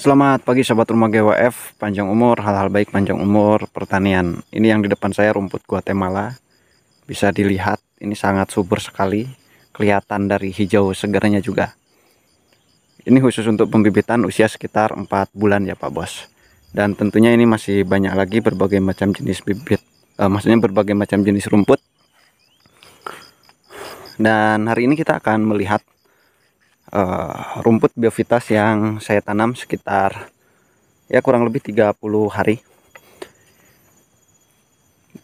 Selamat pagi sahabat rumah GWF, panjang umur, hal-hal baik panjang umur, pertanian. Ini yang di depan saya rumput Guatemala. Bisa dilihat, ini sangat subur sekali. Kelihatan dari hijau segarnya juga. Ini khusus untuk pembibitan usia sekitar 4 bulan ya Pak Bos. Dan tentunya ini masih banyak lagi berbagai macam jenis bibit. E, maksudnya berbagai macam jenis rumput. Dan hari ini kita akan melihat uh, rumput biovitas yang saya tanam sekitar ya kurang lebih 30 hari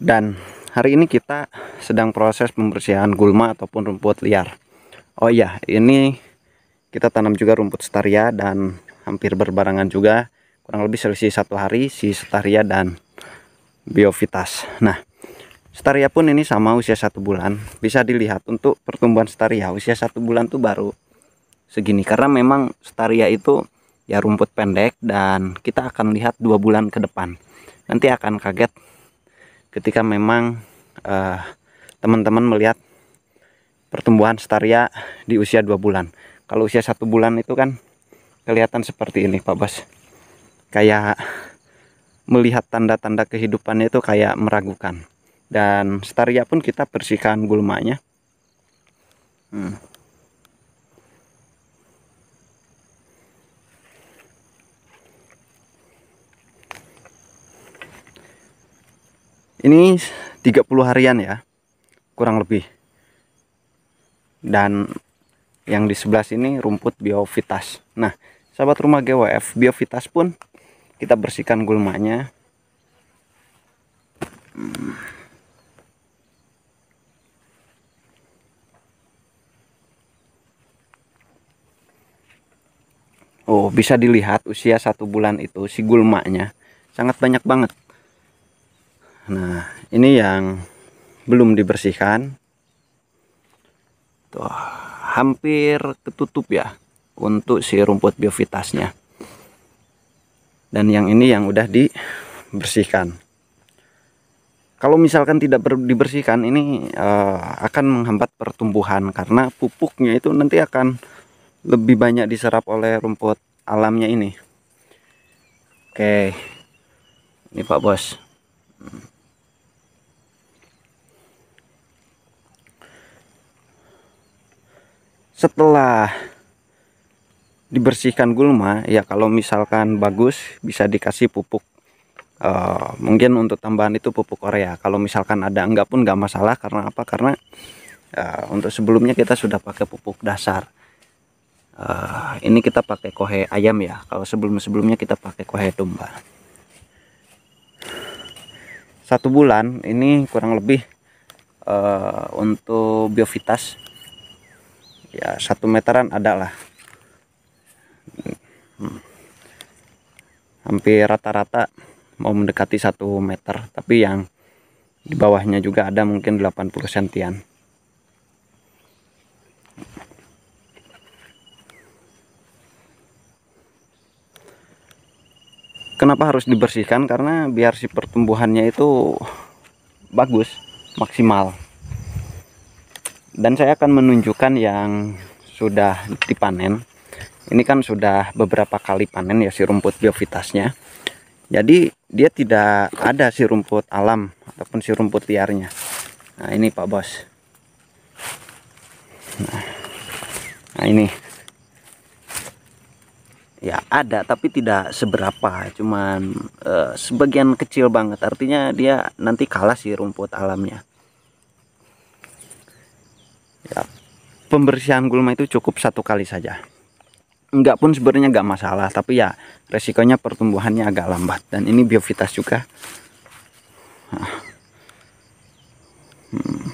dan hari ini kita sedang proses pembersihan gulma ataupun rumput liar oh iya ini kita tanam juga rumput staria dan hampir berbarangan juga kurang lebih selisih satu hari si staria dan biovitas nah staria pun ini sama usia satu bulan bisa dilihat untuk pertumbuhan staria usia satu bulan tuh baru segini karena memang staria itu ya rumput pendek dan kita akan lihat dua bulan ke depan nanti akan kaget ketika memang eh, teman-teman uh, melihat pertumbuhan staria di usia dua bulan kalau usia satu bulan itu kan kelihatan seperti ini Pak Bos kayak melihat tanda-tanda kehidupannya itu kayak meragukan dan staria pun kita bersihkan gulmanya hmm. ini 30 harian ya kurang lebih dan yang di sebelah sini rumput biovitas nah sahabat rumah GWF biovitas pun kita bersihkan gulmanya Oh bisa dilihat usia satu bulan itu si gulmanya sangat banyak banget nah ini yang belum dibersihkan tuh hampir ketutup ya untuk si rumput biovitasnya dan yang ini yang udah dibersihkan kalau misalkan tidak dibersihkan ini uh, akan menghambat pertumbuhan karena pupuknya itu nanti akan lebih banyak diserap oleh rumput alamnya ini oke ini pak bos setelah dibersihkan gulma ya kalau misalkan bagus bisa dikasih pupuk Uh, mungkin untuk tambahan itu pupuk Korea. Kalau misalkan ada enggak pun enggak masalah karena apa? Karena uh, untuk sebelumnya kita sudah pakai pupuk dasar. Uh, ini kita pakai kohe ayam ya. Kalau sebelum-sebelumnya kita pakai kohe domba. Satu bulan ini kurang lebih uh, untuk biovitas ya satu meteran ada lah hmm. hampir rata-rata mau mendekati satu meter tapi yang di bawahnya juga ada mungkin 80 sentian kenapa harus dibersihkan karena biar si pertumbuhannya itu bagus maksimal dan saya akan menunjukkan yang sudah dipanen ini kan sudah beberapa kali panen ya si rumput biovitasnya jadi dia tidak ada si rumput alam ataupun si rumput liarnya nah ini pak bos nah, nah ini ya ada tapi tidak seberapa cuman eh, sebagian kecil banget artinya dia nanti kalah si rumput alamnya pembersihan gulma itu cukup satu kali saja enggak pun sebenarnya enggak masalah tapi ya resikonya pertumbuhannya agak lambat dan ini biovitas juga ah. hmm.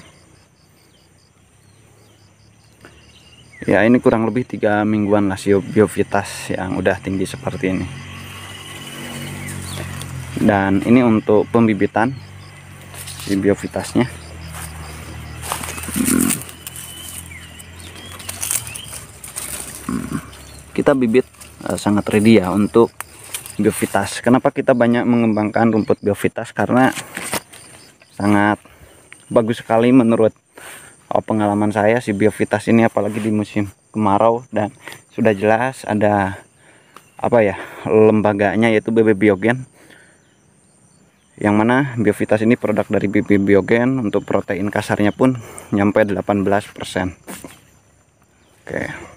ya ini kurang lebih tiga mingguan lah biovitas yang udah tinggi seperti ini dan ini untuk pembibitan di biovitasnya kita bibit uh, sangat ready ya untuk biovitas kenapa kita banyak mengembangkan rumput biovitas karena sangat bagus sekali menurut uh, pengalaman saya si biovitas ini apalagi di musim kemarau dan sudah jelas ada apa ya lembaganya yaitu BB Biogen yang mana biovitas ini produk dari BB Biogen untuk protein kasarnya pun nyampe 18% oke okay.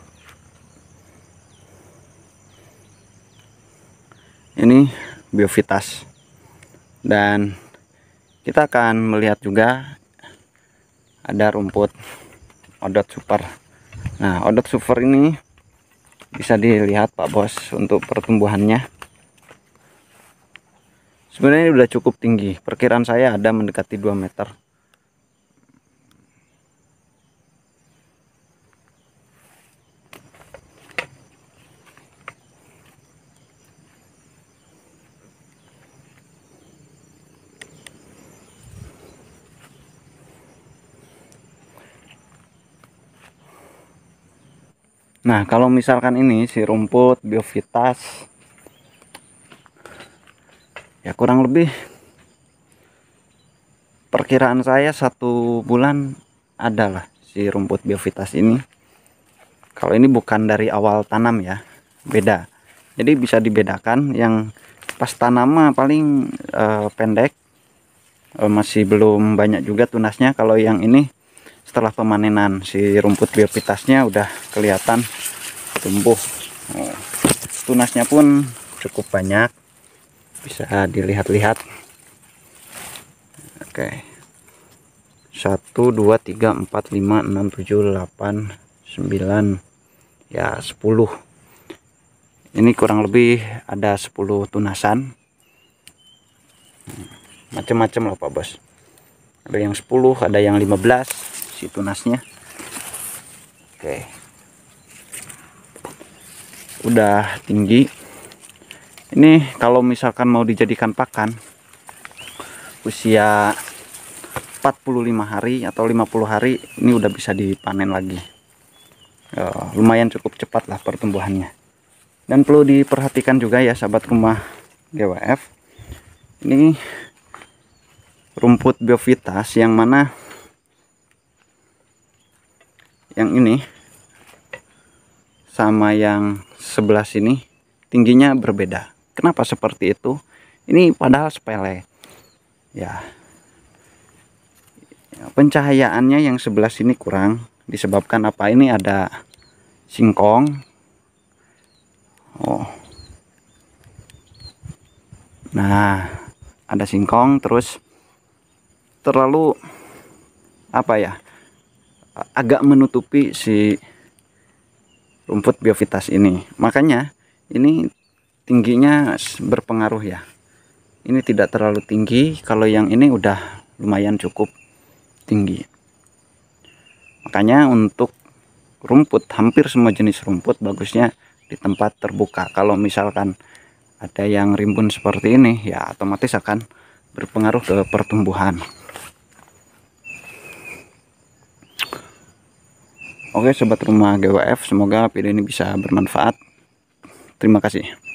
ini biovitas dan kita akan melihat juga ada rumput odot super nah odot super ini bisa dilihat Pak Bos untuk pertumbuhannya sebenarnya ini sudah cukup tinggi perkiraan saya ada mendekati 2 meter Nah, kalau misalkan ini si rumput biovitas ya kurang lebih perkiraan saya satu bulan adalah si rumput biovitas ini. Kalau ini bukan dari awal tanam ya, beda. Jadi bisa dibedakan yang pas tanam paling eh, pendek eh, masih belum banyak juga tunasnya. Kalau yang ini setelah pemanenan si rumput biopitasnya udah kelihatan tumbuh oh, tunasnya pun cukup banyak bisa dilihat-lihat oke satu dua tiga empat lima enam tujuh delapan sembilan ya 10 ini kurang lebih ada 10 tunasan hmm, macam-macam lah Pak Bos ada yang 10 ada yang 15 si tunasnya oke udah tinggi ini kalau misalkan mau dijadikan pakan usia 45 hari atau 50 hari ini udah bisa dipanen lagi e, lumayan cukup cepat lah pertumbuhannya dan perlu diperhatikan juga ya sahabat rumah GWF ini rumput biovitas yang mana yang ini sama yang sebelah sini tingginya berbeda. Kenapa seperti itu? Ini padahal sepele. Ya. Pencahayaannya yang sebelah sini kurang disebabkan apa? Ini ada singkong. Oh. Nah, ada singkong terus terlalu apa ya? agak menutupi si rumput biovitas ini makanya ini tingginya berpengaruh ya ini tidak terlalu tinggi kalau yang ini udah lumayan cukup tinggi makanya untuk rumput hampir semua jenis rumput bagusnya di tempat terbuka kalau misalkan ada yang rimbun seperti ini ya otomatis akan berpengaruh ke pertumbuhan Oke sobat rumah GWF semoga video ini bisa bermanfaat. Terima kasih.